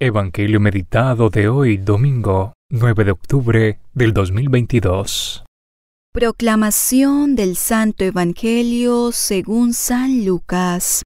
Evangelio meditado de hoy, domingo 9 de octubre del 2022. Proclamación del Santo Evangelio según San Lucas.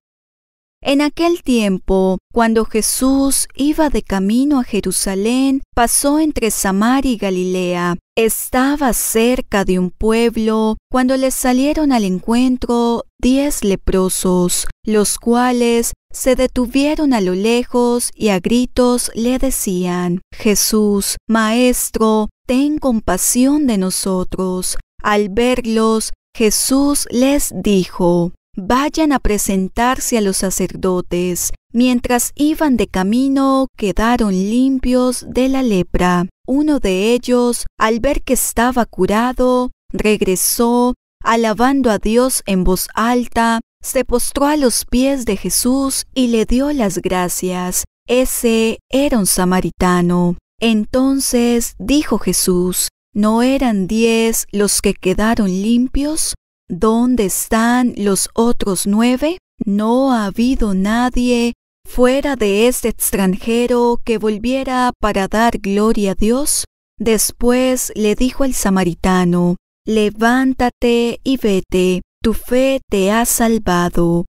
En aquel tiempo, cuando Jesús iba de camino a Jerusalén, pasó entre Samar y Galilea. Estaba cerca de un pueblo cuando le salieron al encuentro diez leprosos, los cuales se detuvieron a lo lejos y a gritos le decían, Jesús, Maestro, ten compasión de nosotros. Al verlos, Jesús les dijo, vayan a presentarse a los sacerdotes. Mientras iban de camino, quedaron limpios de la lepra. Uno de ellos, al ver que estaba curado, regresó, alabando a Dios en voz alta, se postró a los pies de Jesús y le dio las gracias. Ese era un samaritano. Entonces dijo Jesús, ¿no eran diez los que quedaron limpios? ¿Dónde están los otros nueve? No ha habido nadie fuera de este extranjero que volviera para dar gloria a Dios. Después le dijo el samaritano, levántate y vete, tu fe te ha salvado.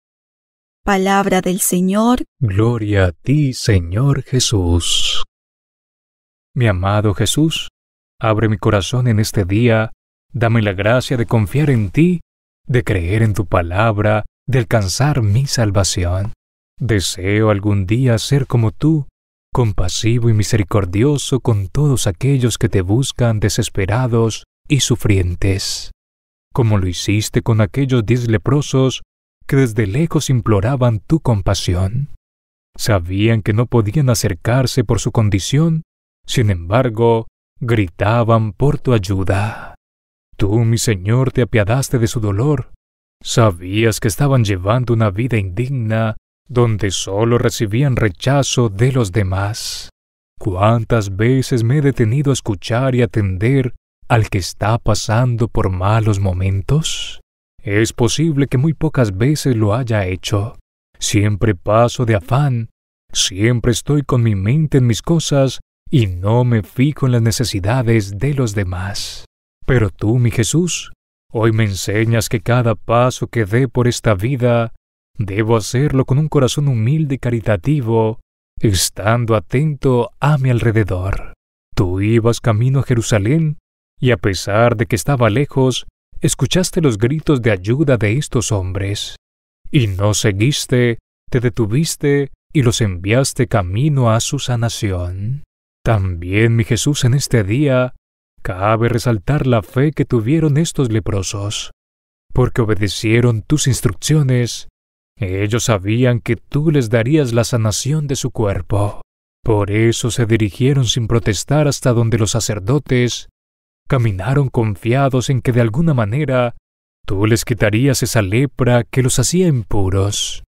Palabra del Señor. Gloria a ti, Señor Jesús. Mi amado Jesús, abre mi corazón en este día Dame la gracia de confiar en ti, de creer en tu palabra, de alcanzar mi salvación. Deseo algún día ser como tú, compasivo y misericordioso con todos aquellos que te buscan desesperados y sufrientes, como lo hiciste con aquellos diez leprosos que desde lejos imploraban tu compasión. Sabían que no podían acercarse por su condición, sin embargo, gritaban por tu ayuda. Tú, mi Señor, te apiadaste de su dolor. Sabías que estaban llevando una vida indigna, donde solo recibían rechazo de los demás. ¿Cuántas veces me he detenido a escuchar y atender al que está pasando por malos momentos? Es posible que muy pocas veces lo haya hecho. Siempre paso de afán, siempre estoy con mi mente en mis cosas y no me fijo en las necesidades de los demás. Pero tú, mi Jesús, hoy me enseñas que cada paso que dé por esta vida, debo hacerlo con un corazón humilde y caritativo, estando atento a mi alrededor. Tú ibas camino a Jerusalén, y a pesar de que estaba lejos, escuchaste los gritos de ayuda de estos hombres, y no seguiste, te detuviste y los enviaste camino a su sanación. También, mi Jesús, en este día, Cabe resaltar la fe que tuvieron estos leprosos, porque obedecieron tus instrucciones. Ellos sabían que tú les darías la sanación de su cuerpo. Por eso se dirigieron sin protestar hasta donde los sacerdotes caminaron confiados en que de alguna manera tú les quitarías esa lepra que los hacía impuros.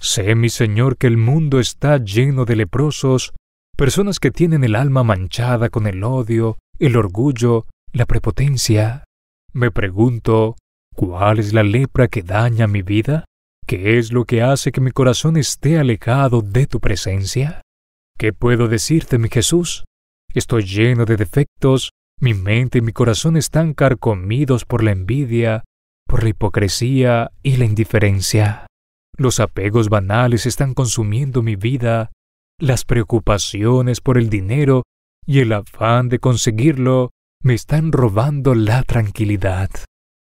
Sé, mi Señor, que el mundo está lleno de leprosos, personas que tienen el alma manchada con el odio, el orgullo, la prepotencia. Me pregunto, ¿cuál es la lepra que daña mi vida? ¿Qué es lo que hace que mi corazón esté alejado de tu presencia? ¿Qué puedo decirte, mi Jesús? Estoy lleno de defectos, mi mente y mi corazón están carcomidos por la envidia, por la hipocresía y la indiferencia. Los apegos banales están consumiendo mi vida, las preocupaciones por el dinero y el afán de conseguirlo me están robando la tranquilidad.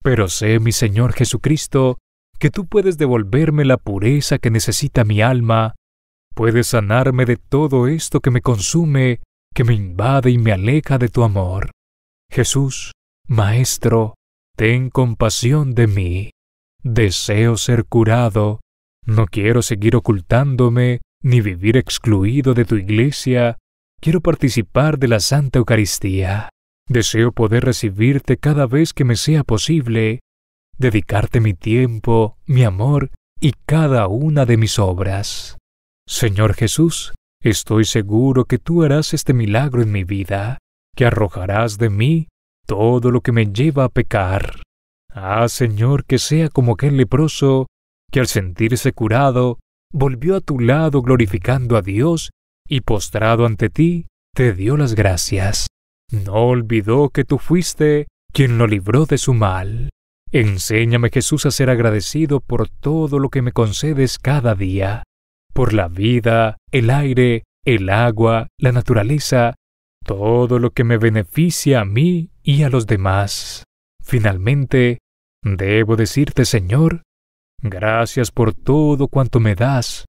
Pero sé, mi Señor Jesucristo, que tú puedes devolverme la pureza que necesita mi alma, puedes sanarme de todo esto que me consume, que me invade y me aleja de tu amor. Jesús, Maestro, ten compasión de mí. Deseo ser curado, no quiero seguir ocultándome ni vivir excluido de tu iglesia Quiero participar de la Santa Eucaristía. Deseo poder recibirte cada vez que me sea posible, dedicarte mi tiempo, mi amor y cada una de mis obras. Señor Jesús, estoy seguro que tú harás este milagro en mi vida, que arrojarás de mí todo lo que me lleva a pecar. Ah, Señor, que sea como aquel leproso, que al sentirse curado, volvió a tu lado glorificando a Dios y postrado ante ti, te dio las gracias. No olvidó que tú fuiste quien lo libró de su mal. Enséñame Jesús a ser agradecido por todo lo que me concedes cada día, por la vida, el aire, el agua, la naturaleza, todo lo que me beneficia a mí y a los demás. Finalmente, debo decirte, Señor, gracias por todo cuanto me das,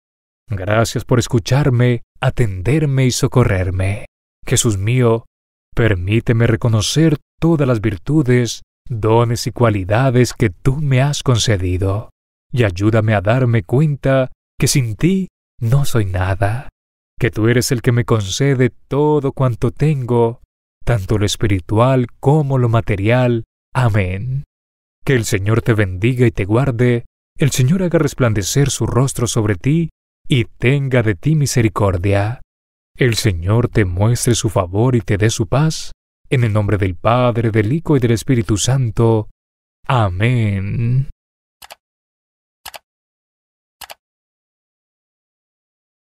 Gracias por escucharme, atenderme y socorrerme. Jesús mío, permíteme reconocer todas las virtudes, dones y cualidades que tú me has concedido, y ayúdame a darme cuenta que sin ti no soy nada, que tú eres el que me concede todo cuanto tengo, tanto lo espiritual como lo material. Amén. Que el Señor te bendiga y te guarde, el Señor haga resplandecer su rostro sobre ti, y tenga de ti misericordia. El Señor te muestre su favor y te dé su paz. En el nombre del Padre, del Hijo y del Espíritu Santo. Amén.